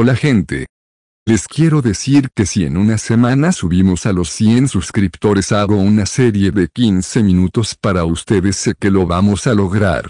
Hola gente. Les quiero decir que si en una semana subimos a los 100 suscriptores hago una serie de 15 minutos para ustedes sé que lo vamos a lograr.